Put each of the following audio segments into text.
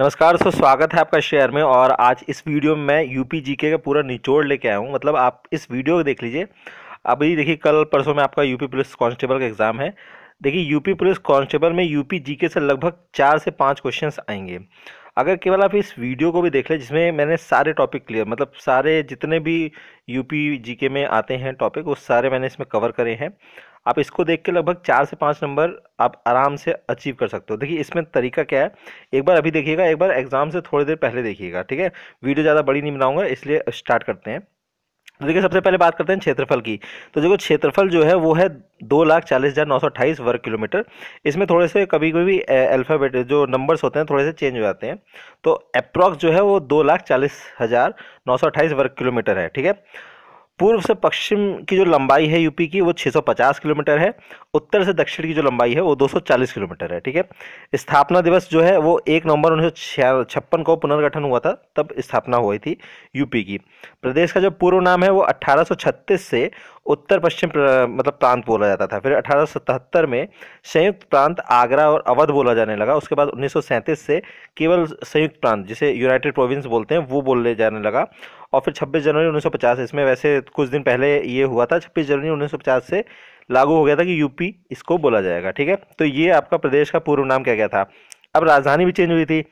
नमस्कार सो स्वागत है आपका शेयर में और आज इस वीडियो में मैं यूपी जीके का पूरा निचोड़ लेके आया हूँ मतलब आप इस वीडियो को देख लीजिए अभी देखिए कल परसों में आपका यूपी पुलिस कांस्टेबल का एग्ज़ाम है देखिए यूपी पुलिस कांस्टेबल में यूपी जीके से लगभग चार से पाँच क्वेश्चन आएंगे अगर केवल आप इस वीडियो को भी देख लें जिसमें मैंने सारे टॉपिक क्लियर मतलब सारे जितने भी यूपी जीके में आते हैं टॉपिक वो सारे मैंने इसमें कवर करे हैं आप इसको देख के लगभग चार से पाँच नंबर आप आराम से अचीव कर सकते हो देखिए इसमें तरीका क्या है एक बार अभी देखिएगा एक बार एग्ज़ाम से थोड़ी देर पहले देखिएगा ठीक है वीडियो ज़्यादा बड़ी नहीं बनाऊंगा इसलिए स्टार्ट करते हैं तो देखिए सबसे पहले बात करते हैं क्षेत्रफल की तो देखो क्षेत्रफल जो है वो है दो लाख चालीस हज़ार नौ सौ अट्ठाईस वर्ग किलोमीटर इसमें थोड़े से कभी कभी अल्फ़ाबेट जो नंबर्स होते हैं थोड़े से चेंज हो जाते हैं तो अप्रॉक्स जो है वो दो लाख चालीस हज़ार नौ सौ अट्ठाईस वर्ग किलोमीटर है ठीक है पूर्व से पश्चिम की जो लंबाई है यूपी की वो 650 किलोमीटर है उत्तर से दक्षिण की जो लंबाई है वो 240 किलोमीटर है ठीक है स्थापना दिवस जो है वो एक नवंबर उन्नीस छप्पन को पुनर्गठन हुआ था तब स्थापना हुई थी यूपी की प्रदेश का जो पूर्व नाम है वो 1836 से उत्तर पश्चिम मतलब प्रांत बोला जाता था फिर 1877 में संयुक्त प्रांत आगरा और अवध बोला जाने लगा उसके बाद 1937 से केवल संयुक्त प्रांत जिसे यूनाइटेड प्रोविंस बोलते हैं वो बोले जाने लगा और फिर 26 जनवरी 1950 इसमें वैसे कुछ दिन पहले ये हुआ था 26 जनवरी 1950 से लागू हो गया था कि यूपी इसको बोला जाएगा ठीक है तो ये आपका प्रदेश का पूर्व नाम क्या क्या था अब राजधानी भी चेंज हुई थी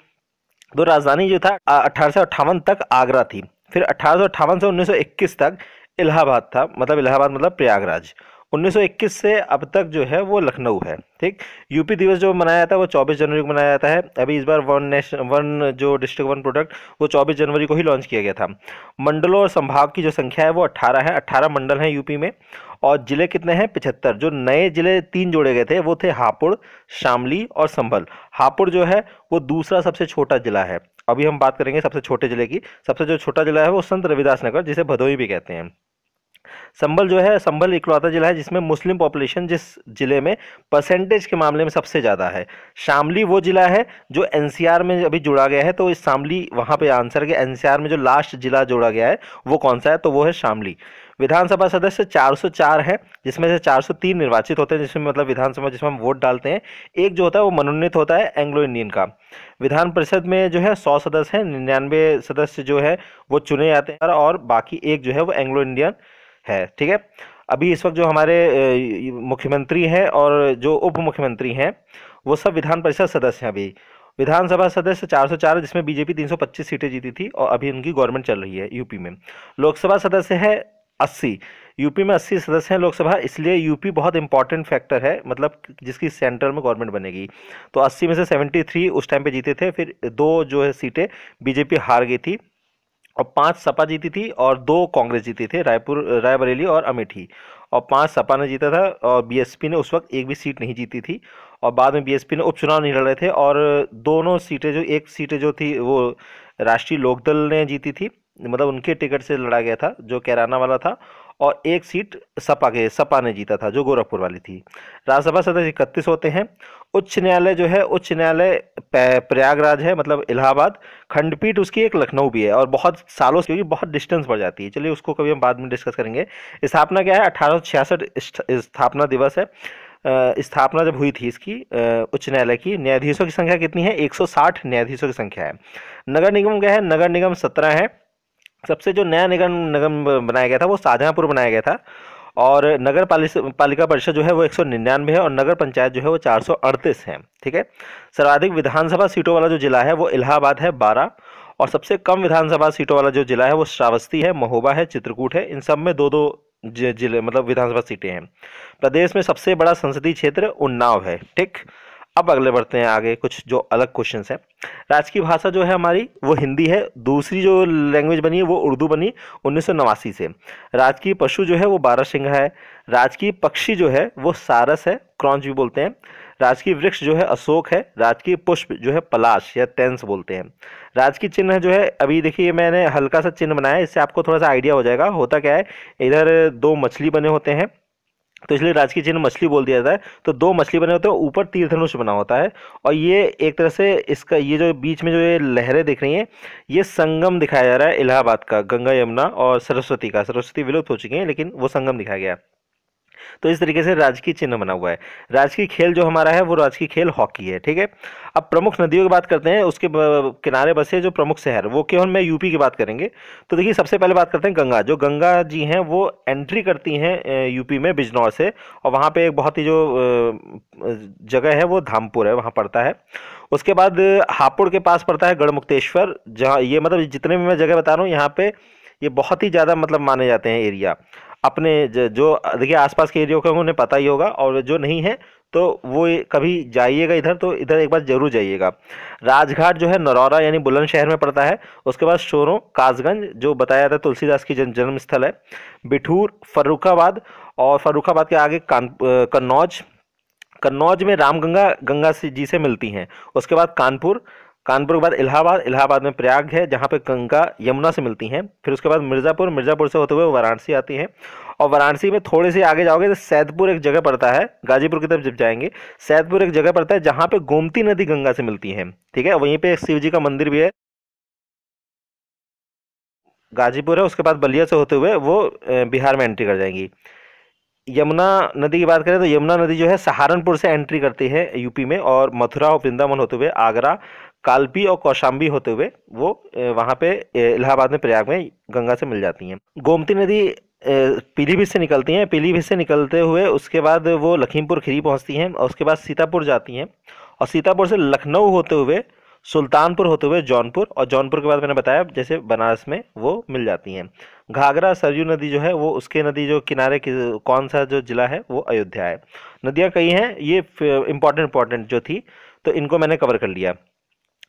तो राजधानी जो था अठारह तक आगरा थी फिर अठारह से 1921 तक इलाहाबाद था मतलब इलाहाबाद मतलब प्रयागराज 1921 से अब तक जो है वो लखनऊ है ठीक यूपी दिवस जो मनाया जाता है वो 24 जनवरी को मनाया जाता है अभी इस बार वन नेशन वन जो डिस्ट्रिक्ट वन प्रोडक्ट वो 24 जनवरी को ही लॉन्च किया गया था मंडलों और संभाग की जो संख्या है वो 18 है 18 मंडल हैं यूपी में और ज़िले कितने हैं पिछहत्तर जो नए ज़िले तीन जोड़े गए थे वो थे हापुड़ शामली और संभल हापुड़ जो है वो दूसरा सबसे छोटा ज़िला है अभी हम बात करेंगे सबसे छोटे ज़िले की सबसे जो छोटा ज़िला है वो संत रविदास नगर जिसे भदोही भी कहते हैं संबल जो है संबल इकलौता जिला है जिसमें मुस्लिम पॉपुलेशन जिस जिले में परसेंटेज के मामले में सबसे ज़्यादा है शामली वो जिला है जो एनसीआर में अभी जुड़ा गया है तो इस शामली वहाँ पे आंसर के एनसीआर में जो लास्ट जिला जोड़ा गया है वो कौन सा है तो वो है शामली विधानसभा सदस्य 404 है जिसमें से 403 निर्वाचित होते हैं जिसमें मतलब विधानसभा जिसमें हम वोट डालते हैं एक जो होता है वो मनोनीत होता है एंग्लो इंडियन का विधान परिषद में जो है 100 सदस्य हैं निन्यानवे सदस्य जो है वो चुने जाते हैं और बाकी एक जो है वो एंग्लो इंडियन है ठीक है अभी इस वक्त जो हमारे मुख्यमंत्री हैं और जो उप मुख्यमंत्री हैं वो सब विधान परिषद सदस्य हैं अभी विधानसभा सदस्य 404 जिसमें बीजेपी 325 सीटें जीती थी और अभी उनकी गवर्नमेंट चल रही है यूपी में लोकसभा सदस्य है 80 यूपी में 80 सदस्य हैं लोकसभा इसलिए यूपी बहुत इंपॉर्टेंट फैक्टर है मतलब जिसकी सेंटर में गवर्नमेंट बनेगी तो 80 में से 73 उस टाइम पे जीते थे फिर दो जो है सीटें बीजेपी हार गई थी और पांच सपा जीती थी और दो कांग्रेस जीते थे रायपुर रायबरेली और अमेठी और पांच सपा ने जीता था और बीएसपी ने उस वक्त एक भी सीट नहीं जीती थी और बाद में बीएसपी ने उपचुनाव नहीं लड़ रहे थे और दोनों सीटें जो एक सीटें जो थी वो राष्ट्रीय लोकदल ने जीती थी मतलब उनके टिकट से लड़ा गया था जो कैराना वाला था और एक सीट सपा के सपा ने जीता था जो गोरखपुर वाली थी राज्यसभा सदस्य इकतीस होते हैं उच्च न्यायालय जो है उच्च न्यायालय प्रयागराज है मतलब इलाहाबाद खंडपीठ उसकी एक लखनऊ भी है और बहुत सालों से क्योंकि बहुत डिस्टेंस बढ़ जाती है चलिए उसको कभी हम बाद में डिस्कस करेंगे स्थापना क्या है अठारह स्थापना दिवस है स्थापना जब हुई थी इसकी उच्च न्यायालय की न्यायाधीशों की संख्या कितनी है 160 न्यायाधीशों की संख्या है नगर निगम क्या है नगर निगम 17 है सबसे जो नया निगम निगम बनाया गया था वो शाहजहाँपुर बनाया गया था और नगर पालिका परिषद जो है वो एक है और नगर पंचायत जो है वो चार है ठीक है सर्वाधिक विधानसभा सीटों वाला जो जिला है वो इलाहाबाद है बारह और सबसे कम विधानसभा सीटों वाला जो जिला है वो श्रावस्ती है महोबा है चित्रकूट है इन सब में दो दो जिले मतलब विधानसभा सीटें हैं प्रदेश में सबसे बड़ा संसदीय क्षेत्र उन्नाव है ठीक अब अगले बढ़ते हैं आगे कुछ जो अलग क्वेश्चन हैं राजकीय भाषा जो है हमारी वो हिंदी है दूसरी जो लैंग्वेज बनी है वो उर्दू बनी उन्नीस से राजकीय पशु जो है वो बारह सिंह है राजकीय पक्षी जो है वो सारस है क्रॉन्च भी बोलते हैं राजकीय वृक्ष जो है अशोक है राजकीय पुष्प जो है पलाश या टेंस बोलते हैं राजकीय चिन्ह जो है अभी देखिए मैंने हल्का सा चिन्ह बनाया इससे आपको थोड़ा सा आइडिया हो जाएगा होता क्या है इधर दो मछली बने होते हैं तो इसलिए राजकीय चिन्ह मछली बोल दिया जाता है तो दो मछली बने होते हैं ऊपर धनुष बना होता है और ये एक तरह से इसका ये जो बीच में जो ये लहरें दिख रही हैं ये संगम दिखाया जा रहा है इलाहाबाद का गंगा यमुना और सरस्वती का सरस्वती विलुप्त हो चुकी है लेकिन वो संगम दिखाया गया तो इस तरीके से राजकीय चिन्ह बना हुआ है राजकीय खेल जो हमारा है वो राजकीय खेल हॉकी है ठीक है अब प्रमुख नदियों की बात करते हैं उसके किनारे बसे जो प्रमुख शहर वो केवल मैं यूपी की बात करेंगे तो देखिए सबसे पहले बात करते हैं गंगा जो गंगा जी हैं वो एंट्री करती हैं यूपी में बिजनौर से और वहाँ पर एक बहुत ही जो जगह है वो धामपुर है वहाँ पड़ता है उसके बाद हापुड़ के पास पड़ता है गढ़मुक्तेश्वर जहाँ ये मतलब जितने भी मैं जगह बता रहा हूँ यहाँ पे ये बहुत ही ज़्यादा मतलब माने जाते हैं एरिया अपने जो देखिए आसपास के एरिया का उन्हें पता ही होगा और जो नहीं है तो वो कभी जाइएगा इधर तो इधर एक बार ज़रूर जाइएगा राजघाट जो है नरौरा यानी बुलंदशहर में पड़ता है उसके बाद शोरों कासगंज जो बताया जाता है तुलसीदास की जन्म स्थल है बिठूर फर्रुखाबाद और फर्रुखाबाद के आगे कान कन्नौज कन्नौज में रामगंगा गंगा जी से मिलती हैं उसके बाद कानपुर कानपुर के बाद इलाहाबाद इलाहाबाद में प्रयाग है जहाँ पे गंगा यमुना से मिलती हैं फिर उसके बाद मिर्ज़ापुर मिर्ज़ापुर से होते हुए वाराणसी आती हैं और वाराणसी में थोड़े से आगे जाओगे तो सैदपुर एक जगह पड़ता है गाजीपुर की तरफ जब जाएंगे सैदपुर एक जगह पड़ता है जहाँ पे गोमती नदी गंगा से मिलती है ठीक है वहीं पर शिव जी का मंदिर भी है गाजीपुर है उसके बाद बलिया से होते हुए वो बिहार में एंट्री कर जाएंगी यमुना नदी की बात करें तो यमुना नदी जो है सहारनपुर से एंट्री करती है यूपी में और मथुरा और वृंदावन होते हुए आगरा काल्पी और कौशाम्बी होते हुए वो वहाँ पे इलाहाबाद में प्रयाग में गंगा से मिल जाती हैं गोमती नदी पीलीभीत से निकलती हैं पीलीभीत से निकलते हुए उसके बाद वो लखीमपुर खीरी पहुँचती हैं और उसके बाद सीतापुर जाती हैं और सीतापुर से लखनऊ होते हुए सुल्तानपुर होते हुए जौनपुर और जौनपुर के बाद मैंने बताया जैसे बनारस में वो मिल जाती हैं घाघरा सरयू नदी जो है वो उसके नदी जो किनारे की कौन सा जो जिला है वो अयोध्या है नदियाँ कई हैं ये इंपॉर्टेंट इंपॉर्टेंट जो थी तो इनको मैंने कवर कर लिया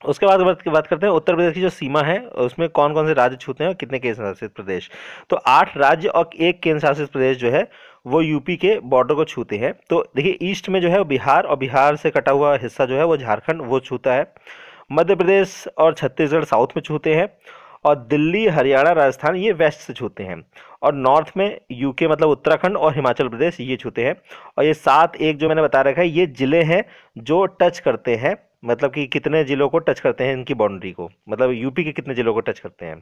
उसके बाद बात करते हैं उत्तर प्रदेश की जो सीमा है उसमें कौन कौन से राज्य छूते हैं और कितने केंद्र शासित प्रदेश तो आठ राज्य और एक केंद्र शासित प्रदेश जो है वो यूपी के बॉर्डर को छूते हैं तो देखिए ईस्ट में जो है बिहार और बिहार से कटा हुआ हिस्सा जो है वो झारखंड वो छूता है मध्य प्रदेश और छत्तीसगढ़ साउथ में छूते हैं और दिल्ली हरियाणा राजस्थान ये वेस्ट से छूते हैं और नॉर्थ में यूके मतलब उत्तराखंड और हिमाचल प्रदेश ये छूते हैं और ये सात एक जो मैंने बता रखा है ये ज़िले हैं जो टच करते हैं मतलब कि कितने ज़िलों को टच करते हैं इनकी बाउंड्री को मतलब यूपी के कितने ज़िलों को टच करते हैं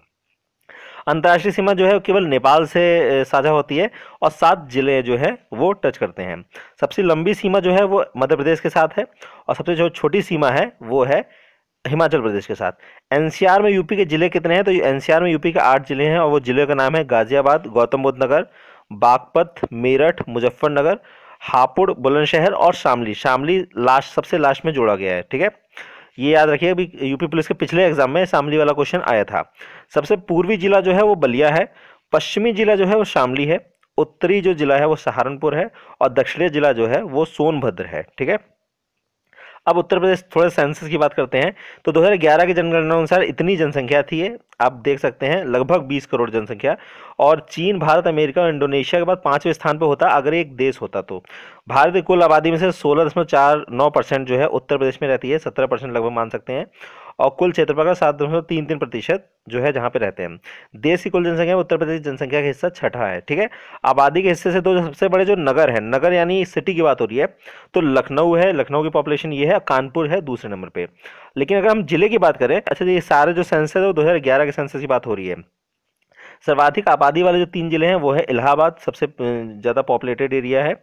अंतर्राष्ट्रीय सीमा जो है केवल नेपाल से साझा होती है और सात जिले जो है वो टच करते हैं सबसे लंबी सीमा जो है वो मध्य प्रदेश के साथ है और सबसे जो छोटी सीमा है वो है हिमाचल प्रदेश के साथ एनसीआर में यूपी के ज़िले कितने हैं तो एनसीआर में यूपी के आठ ज़िले हैं और वो ज़िले का नाम है गाज़ियाबाद गौतम बुद्ध नगर बागपत मेरठ मुजफ्फरनगर हापुड़ बुलंदशहर और शामली शामली लास्ट सबसे लास्ट में जोड़ा गया है ठीक है ये याद रखिए अभी यूपी पुलिस के पिछले एग्जाम में शामली वाला क्वेश्चन आया था सबसे पूर्वी जिला जो है वो बलिया है पश्चिमी जिला जो है वो शामली है उत्तरी जो जिला है वो सहारनपुर है और दक्षिणी जिला जो है वो सोनभद्र है ठीक है अब उत्तर प्रदेश थोड़े सेंसस की बात करते हैं तो 2011 की जनगणना अनुसार इतनी जनसंख्या थी आप देख सकते हैं लगभग 20 करोड़ जनसंख्या और चीन भारत अमेरिका और इंडोनेशिया के बाद पाँचवें स्थान पर होता अगर एक देश होता तो भारत की कुल आबादी में से सोलह दशमलव चार नौ परसेंट जो है उत्तर प्रदेश में रहती है सत्रह परसेंट लगभग मान सकते हैं और कुल क्षेत्रफल का सात दशमलव तीन तीन प्रतिशत जो है जहाँ पे रहते हैं देश की कुल जनसंख्या उत्तर प्रदेश जनसंख्या का हिस्सा छठा है ठीक है आबादी के हिस्से से दो सबसे बड़े जो नगर है नगर यानी सिटी की बात हो रही है तो लखनऊ है लखनऊ की पॉपुलेशन ये है कानपुर है दूसरे नंबर पर लेकिन अगर हम जिले की बात करें अच्छा ये सारे जो सेंसस है वो दो के सेंसस की बात हो रही है सर्वाधिक आबादी वाले जो तीन ज़िले हैं वो है इलाहाबाद सबसे ज़्यादा पॉपुलेटेड एरिया है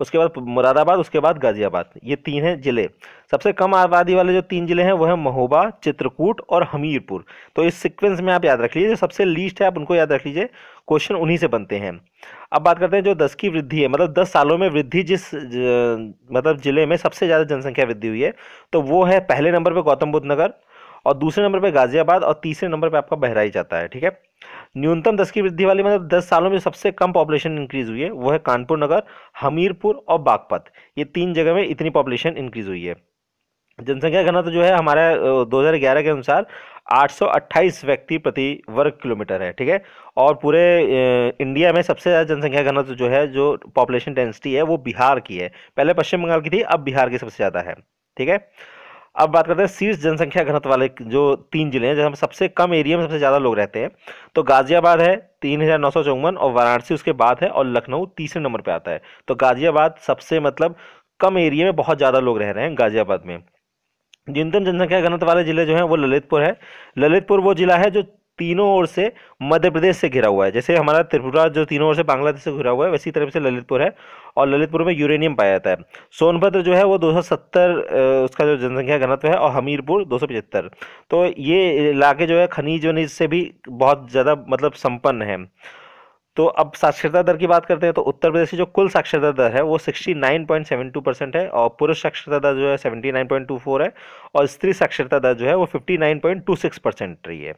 उसके बाद मुरादाबाद उसके बाद गाज़ियाबाद ये तीन हैं ज़िले सबसे कम आबादी वाले जो तीन ज़िले हैं वो है महोबा चित्रकूट और हमीरपुर तो इस सिक्वेंस में आप याद रख लीजिए जो सबसे लीस्ट है आप उनको याद रख लीजिए क्वेश्चन उन्हीं से बनते हैं अब बात करते हैं जो दस की वृद्धि है मतलब दस सालों में वृद्धि जिस मतलब ज़िले में सबसे ज़्यादा जनसंख्या वृद्धि हुई है तो वो है पहले नंबर पर गौतम बुद्ध नगर और दूसरे नंबर पर गाज़ियाबाद और तीसरे नंबर पर आपका बहराई जाता है ठीक है न्यूनतम दस की वृद्धि वाली मतलब दस सालों में सबसे कम पॉपुलेशन इंक्रीज हुई है वो है कानपुर नगर हमीरपुर और बागपत ये तीन जगह में इतनी पॉपुलेशन इंक्रीज हुई है जनसंख्या तो जो है हमारे 2011 के अनुसार 828 व्यक्ति प्रति वर्ग किलोमीटर है ठीक है और पूरे इंडिया में सबसे ज़्यादा जनसंख्या तो जो है जो पॉपुलेशन डेंसिटी है वो बिहार की है पहले पश्चिम बंगाल की थी अब बिहार की सबसे ज़्यादा है ठीक है अब बात करते हैं शीर्ष जनसंख्या घनत्व वाले जो तीन जिले हैं जहाँ सबसे कम एरिया में सबसे ज़्यादा लोग रहते हैं तो गाज़ियाबाद है तीन हज़ार नौ सौ चौवन और वाराणसी उसके बाद है और लखनऊ तीसरे नंबर पे आता है तो गाज़ियाबाद सबसे मतलब कम एरिया में बहुत ज़्यादा लोग रह रहे हैं गाज़ियाबाद में न्यूनतम जनसंख्या घनत्व वाले जिले जो हैं वो ललितपुर है ललितपुर वो जिला है जो तीनों ओर से मध्य प्रदेश से घिरा हुआ है जैसे हमारा त्रिपुरा जो तीनों ओर से बांग्लादेश से घिरा हुआ है वैसी तरफ से ललितपुर है और ललितपुर में यूरेनियम पाया जाता है सोनभद्र जो है वो 270 उसका जो जनसंख्या घनत्व है और हमीरपुर दो तो ये इलाके जो है खनिज वनिज से भी बहुत ज़्यादा मतलब संपन्न है तो अब साक्षरता दर की बात करते हैं तो उत्तर प्रदेश की जो कुल साक्षरता दर है वो 69.72 परसेंट है और पुरुष साक्षरता दर जो है 79.24 है और स्त्री साक्षरता दर जो है वो 59.26 परसेंट रही है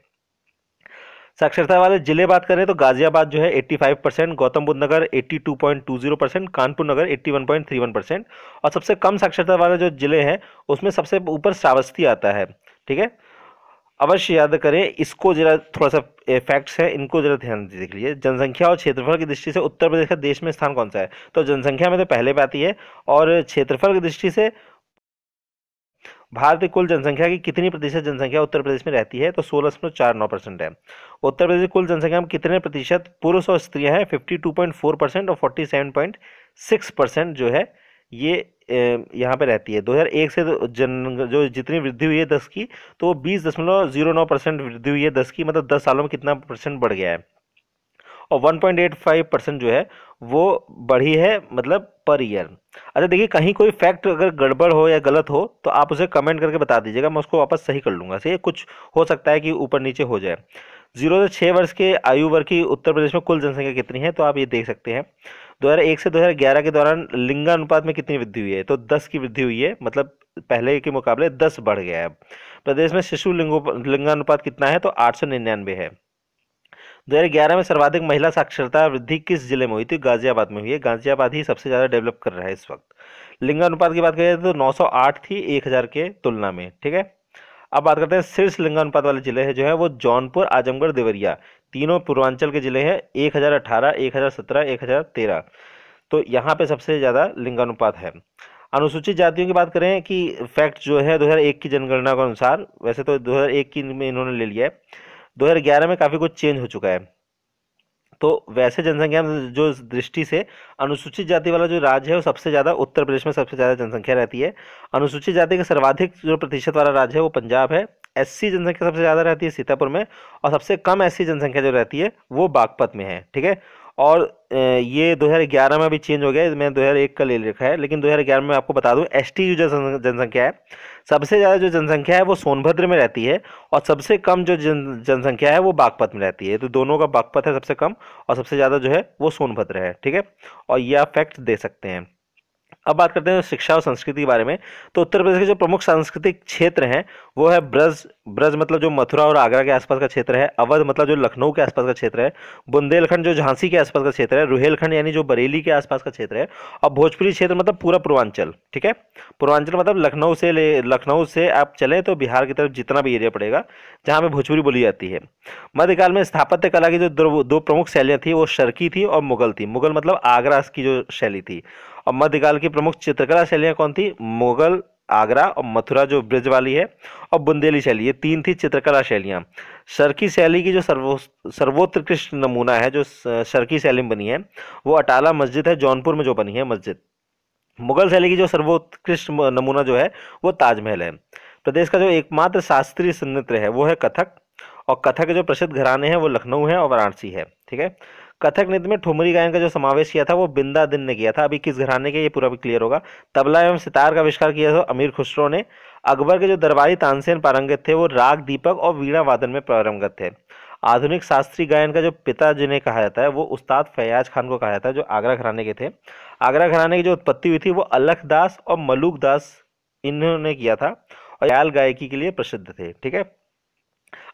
साक्षरता वाले जिले बात करें तो गाजियाबाद जो है 85 percent Gautam Buddh Nagar 82.20 percent Kanpur Nagar 81.31 percent और सबसे कम साक्षरता वाले जो जिले हैं उसमें सबसे ऊपर श्रावस्ती आता है ठीक है अवश्य याद करें इसको जरा थोड़ा सा फैक्ट्स है इनको जरा ध्यान देख लीजिए जनसंख्या और क्षेत्रफल की दृष्टि से उत्तर प्रदेश का देश में स्थान कौन सा है तो जनसंख्या में तो पहले पे आती है और क्षेत्रफल की दृष्टि से भारत की कुल जनसंख्या की कितनी प्रतिशत जनसंख्या उत्तर प्रदेश में रहती है तो सोलह दशमलव चार नौ परसेंट है उत्तर प्रदेश की कुल जनसंख्या में कितने प्रतिशत पुरुष और स्त्रियां हैं fifty two point four percent और forty seven point six percent जो है ये यहाँ पे रहती है 2001 से जन जो जितनी वृद्धि हुई है दस की तो वो बीस दशमलव जीरो नौ परसेंट वृद्धि हुई है दस की मतलब दस सालों में कितना परसेंट बढ़ गया है और 1.85 परसेंट जो है वो बढ़ी है मतलब पर ईयर अच्छा देखिए कहीं कोई फैक्ट अगर गड़बड़ हो या गलत हो तो आप उसे कमेंट करके बता दीजिएगा मैं उसको वापस सही कर लूँगा सही कुछ हो सकता है कि ऊपर नीचे हो जाए जीरो से छः वर्ष के आयु वर्ग की उत्तर प्रदेश में कुल जनसंख्या कितनी है तो आप ये देख सकते हैं 2001 से 2011 के दौरान लिंगानुपात में कितनी वृद्धि हुई है तो 10 की वृद्धि हुई है मतलब पहले के मुकाबले 10 बढ़ गया है प्रदेश में शिशु लिंगो लिंगानुपात कितना है तो आठ है 2011 में सर्वाधिक महिला साक्षरता वृद्धि किस जिले में हुई थी गाजियाबाद में हुई है गाजियाबाद ही सबसे ज़्यादा डेवलप कर रहा है इस वक्त लिंगानुपात की बात करें तो 908 थी 1000 के तुलना में ठीक है अब बात करते हैं शीर्ष लिंगानुपात वाले जिले हैं जो है वो जौनपुर आजमगढ़ देवरिया तीनों पूर्वांचल के जिले हैं एक हजार अठारह तो यहाँ पे सबसे ज़्यादा लिंगानुपात है अनुसूचित जातियों की बात करें कि फैक्ट जो है दो की जनगणना के अनुसार वैसे तो दो की में इन्होंने ले लिया है 2011 में काफ़ी कुछ चेंज हो चुका है तो वैसे जनसंख्या जो दृष्टि से अनुसूचित जाति वाला जो राज्य है वो सबसे ज़्यादा उत्तर प्रदेश में सबसे ज़्यादा जनसंख्या रहती है अनुसूचित जाति का सर्वाधिक जो प्रतिशत वाला राज्य है वो पंजाब है एससी जनसंख्या सबसे ज़्यादा रहती है सीतापुर में और सबसे कम ऐसी जनसंख्या जो रहती है वो बागपत में है ठीक है और ये 2011 में भी चेंज हो गया मैंने दो हज़ार एक का ले रखा है लेकिन 2011 में आपको बता दूं एस टी जो जनसंख्या है सबसे ज़्यादा जो जनसंख्या है वो सोनभद्र में रहती है और सबसे कम जो जन जनसंख्या है वो बागपत में रहती है तो दोनों का बागपत है सबसे कम और सबसे ज़्यादा जो है वो सोनभद्र है ठीक है और ये आप फैक्ट दे सकते हैं अब बात करते हैं शिक्षा और संस्कृति के बारे में तो उत्तर प्रदेश के जो प्रमुख सांस्कृतिक क्षेत्र हैं वो है ब्रज ब्रज मतलब जो मथुरा और आगरा के आसपास का क्षेत्र है अवध मतलब जो लखनऊ के आसपास का क्षेत्र है बुंदेलखंड जो झांसी के आसपास का क्षेत्र है रुहेलखंड यानी जो बरेली के आसपास का क्षेत्र है और भोजपुरी क्षेत्र मतलब पूरा पूर्वांचल ठीक है पूर्वांचल मतलब लखनऊ से ले लखनऊ से आप चले तो बिहार की तरफ जितना भी एरिया पड़ेगा जहाँ पर भोजपुरी बोली जाती है मध्यकाल में स्थापत्य कला की जो दो प्रमुख शैलियाँ थी वो शर्की थी और मुगल थी मुगल मतलब आगरा की जो शैली थी और मध्यकाल की प्रमुख चित्रकला शैलियाँ कौन थी मुगल आगरा और मथुरा जो ब्रिज वाली है और बुंदेली शैली ये तीन थी चित्रकला शैलियाँ सरकी शैली की जो सर्वो सर्वोत्कृष्ट नमूना है जो सरकी शैली में बनी है वो अटाला मस्जिद है जौनपुर में जो बनी है मस्जिद मुगल शैली की जो सर्वोत्कृष्ट नमूना जो है वो ताजमहल है प्रदेश का जो एकमात्र शास्त्रीय नृत्य है वो है कथक और कथक के जो प्रसिद्ध घराने हैं वो लखनऊ है और वाराणसी है ठीक है कथक नृत्य में ठुमरी गायन का जो समावेश किया था वो बिंदा दिन ने किया था अभी किस घराने के ये पूरा भी क्लियर होगा तबला एवं सितार का आविष्कार किया था अमीर खुसरो ने अकबर के जो दरबारी तानसेन पारंगत थे वो राग दीपक और वीणा वादन में पारंगत थे आधुनिक शास्त्रीय गायन का जो पिता जिन्हें कहा जाता है वो उस्ताद फयाज खान को कहा जाता है जो आगरा घराने के थे आगरा घराने की जो उत्पत्ति हुई थी वो अलख दास और मलूक दास इन्होंने किया था और याल गायकी के लिए प्रसिद्ध थे ठीक है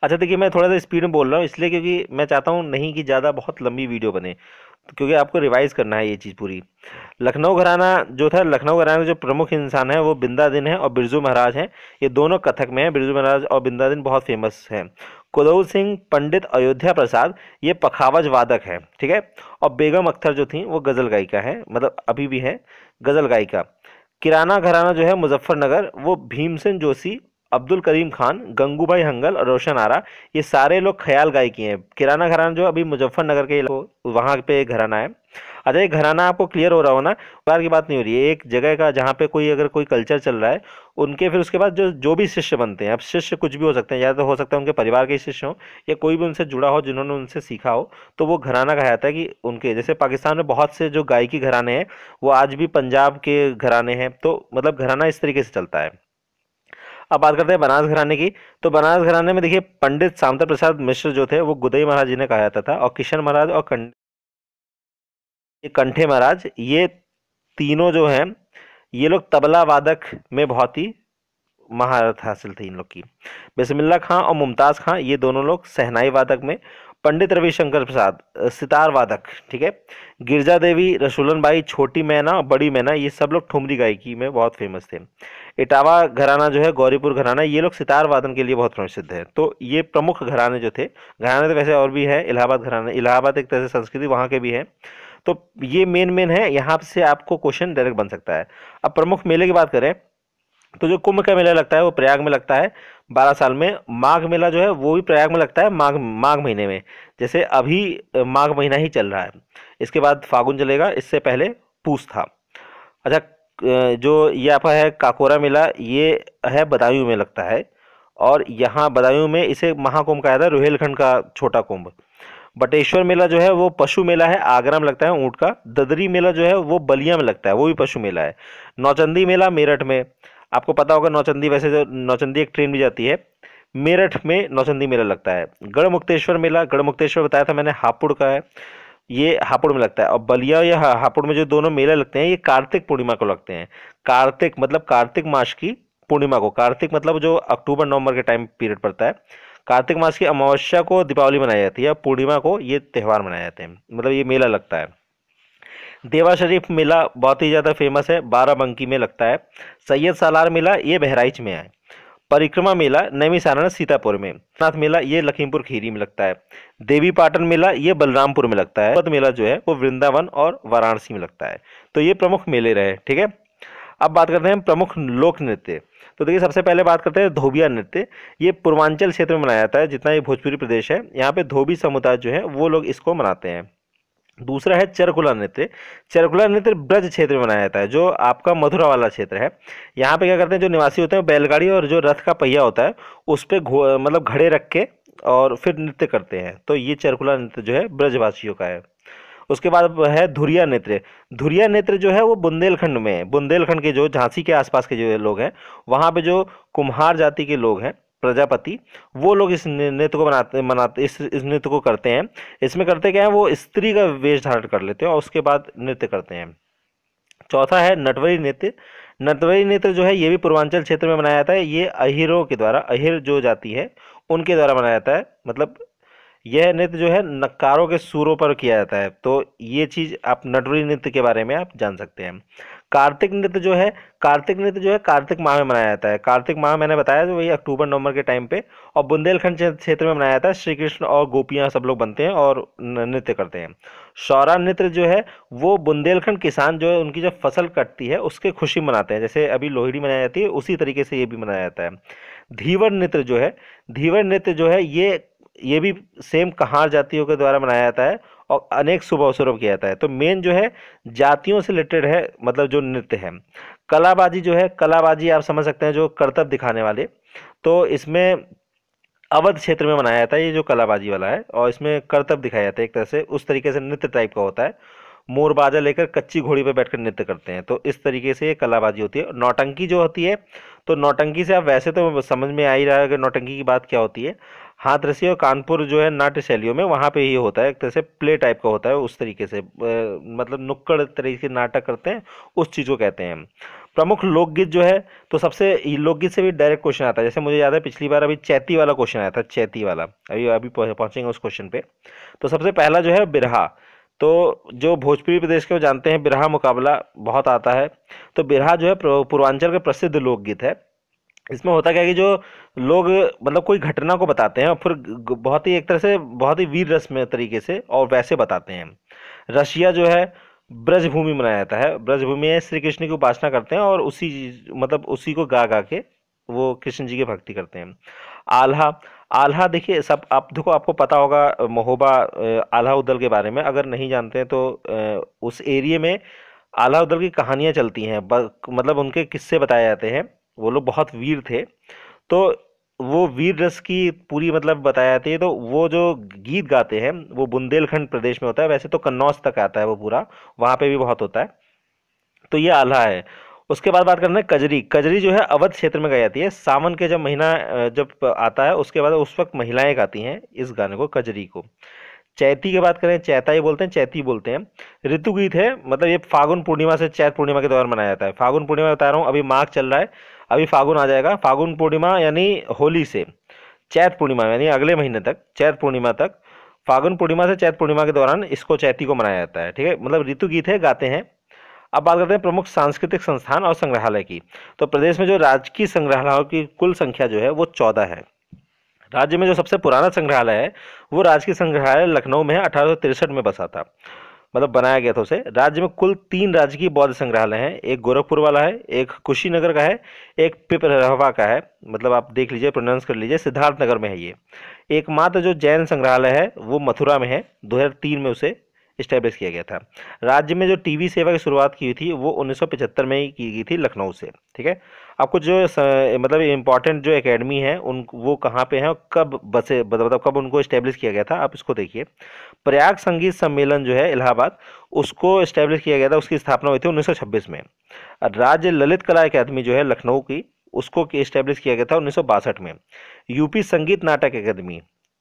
अच्छा देखिए मैं थोड़ा सा स्पीड में बोल रहा हूँ इसलिए क्योंकि मैं चाहता हूँ नहीं कि ज़्यादा बहुत लंबी वीडियो बने क्योंकि आपको रिवाइज़ करना है ये चीज़ पूरी लखनऊ घराना जो था लखनऊ घराना जो प्रमुख इंसान है वो बिंदा दिन है और बिरजू महाराज हैं ये दोनों कथक में हैं बिरजू महाराज और बिंदा दिन बहुत फेमस हैं कुदऊ सिंह पंडित अयोध्या प्रसाद ये पखावज वादक हैं ठीक है और बेगम अख्तर जो थी वो गज़ल गायिका हैं मतलब अभी भी हैं गज़ल गायिका किराना घराना जो है मुजफ्फरनगर वो भीमसेन जोशी अब्दुल करीम खान गंगूबाई हंगल और रोशन आरा ये सारे लोग ख्याल गायकी किए हैं किराना घराना जो अभी मुजफ्फरनगर के वहाँ पे एक घराना है अच्छा ये घराना आपको क्लियर हो रहा हो ना बार की बात नहीं हो रही है एक जगह का जहाँ पे कोई अगर कोई कल्चर चल रहा है उनके फिर उसके बाद जो जो भी शिष्य बनते हैं अब शिष्य कुछ भी हो सकते हैं या तो हो सकता है उनके परिवार के शिष्य हों या कोई भी उनसे जुड़ा हो जिन्होंने उनसे सीखा हो तो वो घराना कहा जाता है कि उनके जैसे पाकिस्तान में बहुत से जो गायकी घराने हैं वो आज भी पंजाब के घराने हैं तो मतलब घराना इस तरीके से चलता है अब बात करते हैं बनारस घराने की तो बनारस घराने में देखिए पंडित सामता प्रसाद मिश्र जो थे वो गुदई महाराज जी ने कहा जाता था और किशन महाराज और कं कंठे महाराज ये तीनों जो हैं ये लोग तबला वादक में बहुत ही महारत हासिल थी इन लोग की बिस्मिल्ला खां और मुमताज़ खां ये दोनों लोग सहनाई वादक में पंडित रविशंकर प्रसाद सितार वादक ठीक है गिरजा देवी रसूलन बाई छोटी मैना बड़ी मैना ये सब लोग ठुमरी गायकी में बहुत फेमस थे इटावा घराना जो है गौरीपुर घराना ये लोग सितार वादन के लिए बहुत प्रसिद्ध है तो ये प्रमुख घराने जो थे घराने तो वैसे और भी है इलाहाबाद घराना इलाहाबाद एक तरह से संस्कृति वहाँ के भी है तो ये मेन मेन है यहाँ से आपको क्वेश्चन डायरेक्ट बन सकता है अब प्रमुख मेले की बात करें तो जो कुंभ का मेला लगता है वो प्रयाग में लगता है बारह साल में माघ मेला जो है वो भी प्रयाग में लगता है माघ माघ महीने में जैसे अभी माघ महीना ही चल रहा है इसके बाद फागुन चलेगा इससे पहले पूस था अच्छा जो ये आपका है काकोरा मेला ये है बदायूं में लगता है और यहाँ बदायूं में इसे महाकुंभ कहा जाता है रोहेलखंड का छोटा कुंभ बटेश्वर मेला जो है वो पशु मेला है आगरा में लगता है ऊँट का ददरी मेला जो है वो बलिया में लगता है वो भी पशु मेला है नौचंदी मेला मेरठ में आपको पता होगा नौचंदी वैसे जो तो नौचंदी एक ट्रेन भी जाती है मेरठ में नौचंदी मेला लगता है गढ़मुक्तेश्वर मेला गढ़मुक्तेश्वर बताया था मैंने हापुड़ का है ये हापुड़ में लगता है और बलिया या हापुड़ में जो दोनों मेले लगते हैं ये कार्तिक पूर्णिमा को लगते हैं कार्तिक मतलब कार्तिक मास की पूर्णिमा को कार्तिक मतलब जो अक्टूबर नवंबर के टाइम पीरियड पड़ता है कार्तिक मास की अमावस्या को दीपावली मनाई जाती है पूर्णिमा को ये त्यौहार मनाए जाते हैं मतलब ये मेला लगता है देवा शरीफ मेला बहुत ही ज़्यादा फेमस है बाराबंकी में लगता है सैयद सालार मेला ये बहराइच में है परिक्रमा मेला नैमी सारण सीतापुर में नाथ मेला ये लखीमपुर खीरी में लगता है देवी पाटन मेला ये बलरामपुर में लगता है पद मेला जो है वो वृंदावन और वाराणसी में लगता है तो ये प्रमुख मेले रहे ठीक है अब बात करते हैं प्रमुख लोक नृत्य तो देखिए सबसे पहले बात करते हैं धोबिया नृत्य ये पूर्वांचल क्षेत्र में मनाया जाता है जितना ये भोजपुरी प्रदेश है यहाँ पे धोबी समुदाय जो है वो लोग इसको मनाते हैं दूसरा है चरकुला नृत्य चरकुला नृत्य ब्रज क्षेत्र में मनाया जाता है जो आपका मथुरा वाला क्षेत्र है यहाँ पे क्या करते हैं जो निवासी होते हैं बैलगाड़ी और जो रथ का पहिया होता है उस पर मतलब घड़े रख के और फिर नृत्य करते हैं तो ये चरकुला नृत्य जो है ब्रजवासियों का है उसके बाद है धुरिया नेत्र धुरिया नेत्र जो है वो बुंदेलखंड में है बुंदेलखंड के जो झांसी के आसपास के जो लोग हैं वहाँ पे जो कुम्हार जाति के लोग हैं प्रजापति वो लोग इस नृत्य को बनाते मनाते इस इस नृत्य को करते हैं इसमें करते क्या है वो स्त्री का वेश धारण कर लेते हैं और उसके बाद नृत्य करते हैं चौथा है नटवरी नृत्य नटवरी नृत्य जो है ये भी पूर्वांचल क्षेत्र में मनाया जाता है ये अहिरों के द्वारा अहिर जो जाती है उनके द्वारा मनाया जाता है मतलब यह नृत्य जो है नक्कारों के सुरों पर किया जाता है तो ये चीज़ आप नटवरी नृत्य के बारे में आप जान सकते हैं कार्तिक नृत्य जो है कार्तिक नृत्य जो है कार्तिक माह में मनाया जाता है कार्तिक माह मैंने बताया वही अक्टूबर नवंबर के टाइम पे और बुंदेलखंड क्षेत्र में मनाया जाता है श्री कृष्ण और गोपियाँ सब लोग बनते हैं और नृत्य करते हैं शौरा नृत्य जो है वो बुंदेलखंड किसान जो है उनकी जब फसल कटती है उसके खुशी मनाते हैं जैसे अभी लोहड़ी मनाई जाती है उसी तरीके से ये भी मनाया जाता है धीवर नृत्य जो है धीवर नृत्य जो है ये ये भी सेम कहाँ जातियों के द्वारा मनाया जाता है और अनेक शुभ अवसरों किया जाता है तो मेन जो है जातियों से रिलेटेड है मतलब जो नृत्य है कलाबाजी जो है कलाबाजी आप समझ सकते हैं जो करतब दिखाने वाले तो इसमें अवध क्षेत्र में मनाया जाता है ये जो कलाबाजी वाला है और इसमें करतब दिखाया जाता है एक तरह से उस तरीके से नृत्य टाइप का होता है मोर बाजा लेकर कच्ची घोड़ी पर बैठकर नृत्य करते हैं तो इस तरीके से ये कलाबाजी होती है नौटंकी जो होती है तो नौटंकी से आप वैसे तो समझ में आ ही रहा है कि नौटंकी की बात क्या होती है हाथरसी और कानपुर जो है नाट्य शैलियों में वहाँ पे ही होता है एक तरह से प्ले टाइप का होता है उस तरीके से मतलब नुक्कड़ तरीके नाटक करते हैं उस चीज़ को कहते हैं प्रमुख लोकगीत जो है तो सबसे लोकगीत से भी डायरेक्ट क्वेश्चन आता है जैसे मुझे याद है पिछली बार अभी चैती वाला क्वेश्चन आया था चैती वाला अभी अभी पहुँचेंगे उस क्वेश्चन पर तो सबसे पहला जो है बिरहा तो जो भोजपुरी प्रदेश के जानते हैं बिरहा मुकाबला बहुत आता है तो बिरहा जो है पूर्वांचल का प्रसिद्ध लोकगीत है इसमें होता क्या है कि जो लोग मतलब कोई घटना को बताते हैं और फिर बहुत ही एक तरह से बहुत ही वीर रस्म तरीके से और वैसे बताते हैं रशिया जो है ब्रजभूमि मनाया जाता है ब्रजभूमि में श्री कृष्ण की उपासना करते हैं और उसी मतलब उसी को गा गा के वो कृष्ण जी की भक्ति करते हैं आल्हा आल्हा देखिए सब आप देखो आपको पता होगा महोबा आल्हा उदल के बारे में अगर नहीं जानते हैं तो उस एरिए में आल्हा उदल की कहानियाँ चलती हैं मतलब उनके किस्से बताए जाते हैं वो लोग बहुत वीर थे तो वो वीर रस की पूरी मतलब बताया जाती है तो वो जो गीत गाते हैं वो बुंदेलखंड प्रदेश में होता है वैसे तो कन्नौज तक आता है वो पूरा वहाँ पे भी बहुत होता है तो ये आल्हा है उसके बाद बात करना है कजरी कजरी जो है अवध क्षेत्र में गाई जाती है सावन के जब महीना जब आता है उसके बाद उस वक्त महिलाएं गाती हैं इस गाने को कजरी को चैती की बात करें चैताई बोलते हैं चैती बोलते हैं ऋतु गीत है मतलब ये फागुन पूर्णिमा से चैत पूर्णिमा के दौरान मनाया जाता है फागुन पूर्णिमा बता रहा हूँ अभी माघ चल रहा है अभी फागुन आ जाएगा फागुन पूर्णिमा यानी होली से चैत पूर्णिमा यानी अगले महीने तक चैत पूर्णिमा तक फागुन पूर्णिमा से चैत पूर्णिमा के दौरान इसको चैती को मनाया जाता है ठीक है मतलब ऋतु गीत है गाते हैं अब बात करते हैं प्रमुख सांस्कृतिक संस्थान और संग्रहालय की तो प्रदेश में जो राजकीय संग्रहालयों की कुल संख्या जो है वो चौदह है राज्य में जो सबसे पुराना संग्रहालय है वो राजकीय संग्रहालय लखनऊ में है अठारह में बसा था मतलब बनाया गया था उसे राज्य में कुल तीन राजकीय बौद्ध संग्रहालय हैं एक गोरखपुर वाला है एक कुशीनगर का है एक पिपरहवा का है मतलब आप देख लीजिए प्रोनाउंस कर लीजिए सिद्धार्थनगर में है ये एकमात्र जो जैन संग्रहालय है वो मथुरा में है दो में उसे इस्टेब्लिश किया गया था राज्य में जो टीवी सेवा की शुरुआत की हुई थी वो 1975 में ही की गई थी लखनऊ से ठीक है आपको जो स, मतलब इंपॉर्टेंट जो एकेडमी है उन वो कहाँ पे हैं और कब बसे मतलब कब उनको इस्टेब्लिश किया गया था आप इसको देखिए प्रयाग संगीत सम्मेलन जो है इलाहाबाद उसको इस्टेब्लिश किया गया था उसकी स्थापना हुई थी 1926 में राज्य ललित कला अकेदमी जो है लखनऊ की उसको इस्टेब्लिश किया गया था उन्नीस में यूपी संगीत नाटक अकेदमी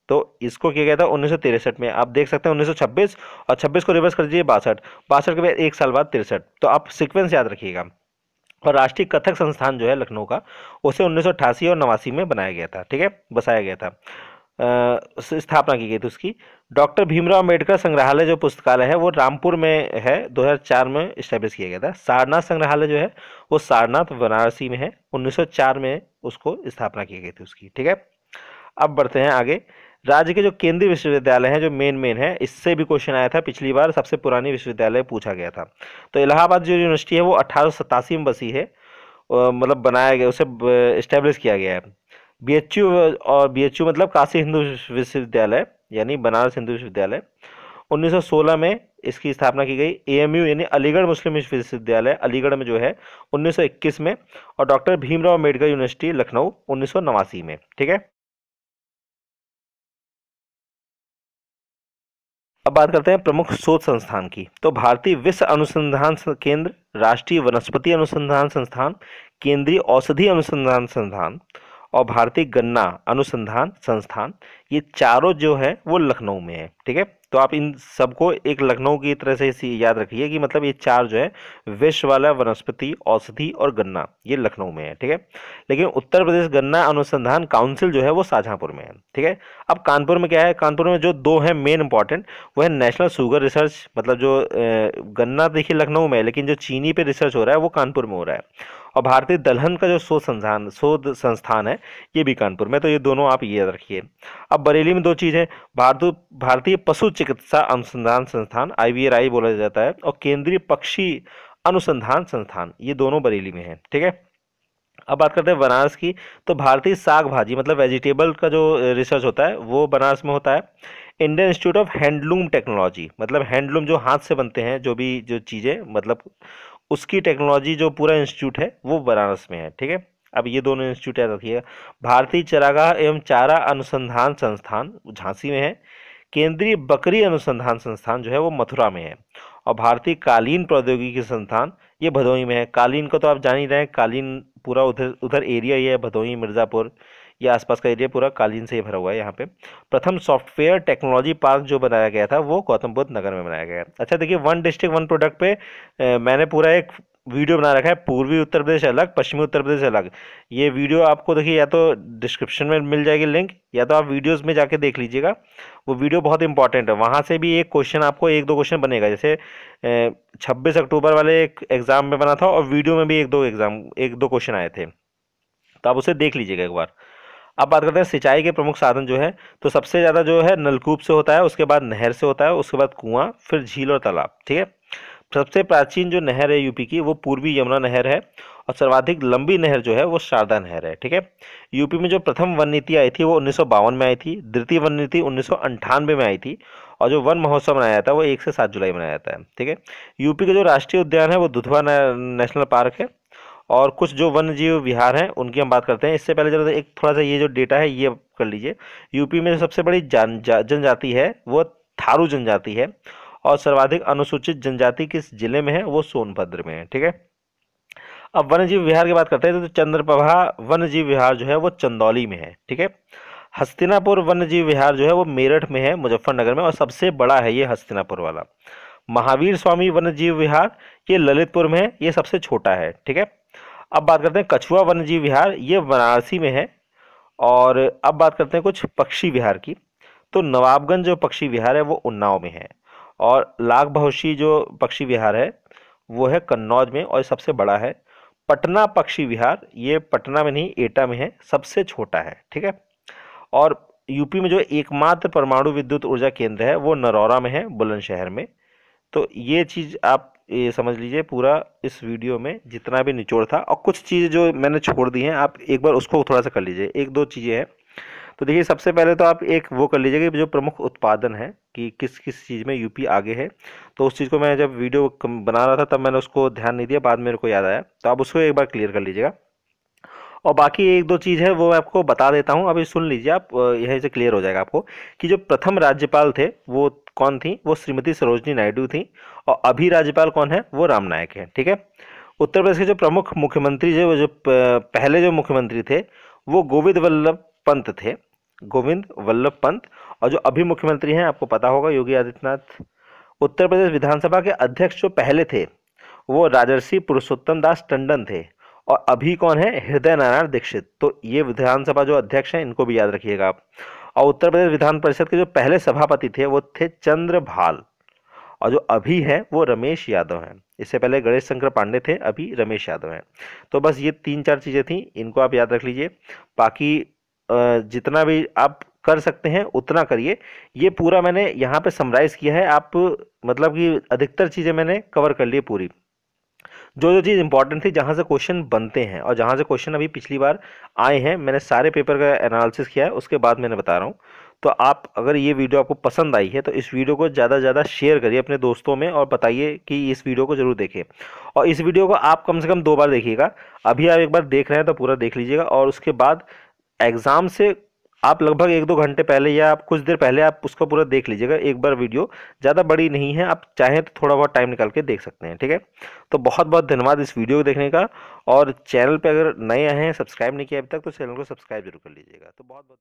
तो इसको किया गया था उन्नीस में आप देख सकते हैं 1926 और 26 को रिवर्स कर दीजिए बासठ बासठ के बाद एक साल बाद तिरसठ तो आप सीक्वेंस याद रखिएगा और राष्ट्रीय कथक संस्थान जो है लखनऊ का उसे उन्नीस और नवासी में बनाया गया था ठीक है बसाया गया था स्थापना की गई थी उसकी डॉक्टर भीमराव अम्बेडकर संग्रहालय जो पुस्तकालय है वो रामपुर में है 2004 में इस्टेब्लिश किया गया था सारनाथ संग्रहालय जो है वो सारनाथ वाराणसी में है 1904 में उसको स्थापना की गई थी उसकी ठीक है अब बढ़ते हैं आगे राज्य के जो केंद्रीय विश्वविद्यालय हैं जो मेन मेन है इससे भी क्वेश्चन आया था पिछली बार सबसे पुरानी विश्वविद्यालय पूछा गया था तो इलाहाबाद जो यूनिवर्सिटी है वो अठारह में बसी है मतलब बनाया गया उसे इस्टेब्लिश किया गया है बी और बी मतलब काशी हिंदू विश्वविद्यालय यानी बनारस हिंदू विश्वविद्यालय 1916 में इसकी स्थापना की गई एएमयू यानी अलीगढ़ मुस्लिम विश्वविद्यालय अलीगढ़ में जो है 1921 में और डॉक्टर भीमराव अम्बेडकर यूनिवर्सिटी लखनऊ उन्नीस में ठीक है अब बात करते हैं प्रमुख शोध संस्थान की तो भारतीय विश्व अनुसंधान केंद्र राष्ट्रीय वनस्पति अनुसंधान संस्थान केंद्रीय औषधि अनुसंधान संस्थान और भारतीय गन्ना अनुसंधान संस्थान ये चारों जो है वो लखनऊ में है ठीक है तो आप इन सबको एक लखनऊ की तरह से याद रखिए कि मतलब ये चार जो है विश्व वाला वनस्पति औषधि और गन्ना ये लखनऊ में है ठीक है लेकिन उत्तर प्रदेश गन्ना अनुसंधान काउंसिल जो है वो शाहजहांपुर में है ठीक है अब कानपुर में क्या है कानपुर में जो दो है मेन इंपॉर्टेंट वो है नेशनल शुगर रिसर्च मतलब जो गन्ना देखिए लखनऊ में है लेकिन जो चीनी पे रिसर्च हो रहा है वो कानपुर में हो रहा है और भारतीय दलहन का जो शोध संस्थान शोध संस्थान है ये भी कानपुर में तो ये दोनों आप ये रखिए अब बरेली में दो चीज़ें भारतीय भारतीय पशु चिकित्सा अनुसंधान संस्थान आई बोला जाता है और केंद्रीय पक्षी अनुसंधान संस्थान ये दोनों बरेली में है ठीक है अब बात करते हैं बनारस की तो भारतीय साग भाजी मतलब वेजिटेबल का जो रिसर्च होता है वो बनारस में होता है Indian institute of handloom technology मतलब हैंडलूम जो हाथ से बनते हैं जो भी जो चीज़ें मतलब उसकी टेक्नोलॉजी जो पूरा इंस्टीट्यूट है वो बनारस में है ठीक है अब ये दोनों इंस्टीट्यूट याद रखिएगा भारतीय चरागाह एवं चारा अनुसंधान संस्थान झांसी में है केंद्रीय बकरी अनुसंधान संस्थान जो है वो मथुरा में है और भारतीय कालीन प्रौद्योगिकी संस्थान ये भदोही में है कालीन को तो आप जान ही रहे हैं कालीन पूरा उधर उधर एरिया ये है भदोही मिर्ज़ापुर या आसपास का एरिया पूरा कालीन से ही भरा हुआ है यहाँ पे प्रथम सॉफ्टवेयर टेक्नोलॉजी पार्क जो बनाया गया था वो गौतम बुद्ध नगर में बनाया गया अच्छा देखिए वन डिस्ट्रिक्ट वन प्रोडक्ट पे ए, मैंने पूरा एक वीडियो बना रखा है पूर्वी उत्तर प्रदेश अलग पश्चिमी उत्तर प्रदेश अलग ये वीडियो आपको देखिए या तो डिस्क्रिप्शन में मिल जाएगी लिंक या तो आप वीडियोस में जाके देख लीजिएगा वो वीडियो बहुत इंपॉर्टेंट है वहाँ से भी एक क्वेश्चन आपको एक दो क्वेश्चन बनेगा जैसे छब्बीस अक्टूबर वाले एक एग्ज़ाम में बना था और वीडियो में भी एक दो एग्ज़ाम एक दो क्वेश्चन आए थे तो आप उसे देख लीजिएगा एक बार अब बात करते हैं सिंचाई के प्रमुख साधन जो है तो सबसे ज़्यादा जो है नलकूप से होता है उसके बाद नहर से होता है उसके बाद कुआँ फिर झील और तालाब ठीक है सबसे प्राचीन जो नहर है यूपी की वो पूर्वी यमुना नहर है और सर्वाधिक लंबी नहर जो है वो शारदा नहर है ठीक है यूपी में जो प्रथम वन नीति आई थी वो उन्नीस में आई थी द्वितीय वन नीति उन्नीस में आई थी और जो वन महोत्सव मनाया जाता है वो एक से सात जुलाई मनाया जाता है ठीक है यूपी का जो राष्ट्रीय उद्यान है वो दुधवा नेशनल पार्क है और कुछ जो वन्य जीव विहार हैं उनकी हम बात करते हैं इससे पहले जरा एक थोड़ा सा ये जो डेटा है ये कर लीजिए यूपी में जो सबसे बड़ी जन जनजाति है वो थारू जनजाति है और सर्वाधिक अनुसूचित जनजाति किस जिले में है वो सोनभद्र में है ठीक है अब वन्य जीव विहार की बात करते हैं तो चंद्रप्रभा वन्यजीव जीव विहार जो है वो चंदौली में है ठीक है हस्तिनापुर वन्य जीव विहार जो है वो मेरठ में है मुजफ्फरनगर में और सबसे बड़ा है ये हस्तिनापुर वाला महावीर स्वामी वन्य जीव विहार ये ललितपुर में है ये सबसे छोटा है ठीक है अब बात करते हैं कछुआ वन्य जीव विहार ये वाराणसी में है और अब बात करते हैं कुछ पक्षी विहार की तो नवाबगंज जो पक्षी विहार है वो उन्नाव में है और लाग भवशी जो पक्षी विहार है वो है कन्नौज में और सबसे बड़ा है पटना पक्षी विहार ये पटना में नहीं एटा में है सबसे छोटा है ठीक है और यूपी में जो एकमात्र परमाणु विद्युत ऊर्जा केंद्र है वो नरौरा में है बुलंदशहर में तो ये चीज़ आप ये समझ लीजिए पूरा इस वीडियो में जितना भी निचोड़ था और कुछ चीज़ें जो मैंने छोड़ दी हैं आप एक बार उसको थोड़ा सा कर लीजिए एक दो चीज़ें हैं तो देखिए सबसे पहले तो आप एक वो कर लीजिएगा जो प्रमुख उत्पादन है कि किस किस चीज़ में यूपी आगे है तो उस चीज़ को मैं जब वीडियो बना रहा था तब मैंने उसको ध्यान नहीं दिया बाद में मेरे को याद आया तो आप उसको एक बार क्लियर कर लीजिएगा और बाकी एक दो चीज़ है वो मैं आपको बता देता हूँ अभी सुन लीजिए आप यहीं से क्लियर हो जाएगा आपको कि जो प्रथम राज्यपाल थे वो कौन थी वो श्रीमती सरोजनी नायडू थी और अभी राज्यपाल कौन है वो राम नायक है ठीक है उत्तर प्रदेश के जो प्रमुख मुख्यमंत्री जो जो पहले जो मुख्यमंत्री थे वो गोविंद वल्लभ पंत थे गोविंद वल्लभ पंत और जो अभी मुख्यमंत्री हैं आपको पता होगा योगी आदित्यनाथ उत्तर प्रदेश विधानसभा के अध्यक्ष जो पहले थे वो राजर्षि पुरुषोत्तम दास टंडन थे और अभी कौन है हृदय नारायण दीक्षित तो ये विधानसभा जो अध्यक्ष हैं इनको भी याद रखिएगा आप और उत्तर प्रदेश विधान परिषद के जो पहले सभापति थे वो थे चंद्र भाल और जो अभी है वो रमेश यादव हैं इससे पहले गणेश शंकर पांडे थे अभी रमेश यादव हैं तो बस ये तीन चार चीज़ें थी इनको आप याद रख लीजिए बाकी जितना भी आप कर सकते हैं उतना करिए ये पूरा मैंने यहाँ पे समराइज़ किया है आप मतलब कि अधिकतर चीज़ें मैंने कवर कर ली पूरी जो जो चीज़ इंपॉर्टेंट थी जहाँ से क्वेश्चन बनते हैं और जहाँ से क्वेश्चन अभी पिछली बार आए हैं मैंने सारे पेपर का एनालिसिस किया है उसके बाद मैंने बता रहा हूँ तो आप अगर ये वीडियो आपको पसंद आई है तो इस वीडियो को ज़्यादा से ज़्यादा शेयर करिए अपने दोस्तों में और बताइए कि इस वीडियो को ज़रूर देखें और इस वीडियो को आप कम से कम दो बार देखिएगा अभी आप एक बार देख रहे हैं तो पूरा देख लीजिएगा और उसके बाद एग्ज़ाम से आप लगभग एक दो घंटे पहले या आप कुछ देर पहले आप उसका पूरा देख लीजिएगा एक बार वीडियो ज़्यादा बड़ी नहीं है आप चाहें तो थोड़ा बहुत टाइम निकाल के देख सकते हैं ठीक है तो बहुत बहुत धन्यवाद इस वीडियो को देखने का और चैनल पर अगर नए हैं सब्सक्राइब नहीं किया अभी तक तो चैनल को सब्सक्राइब जरूर कर लीजिएगा तो बहुत बहुत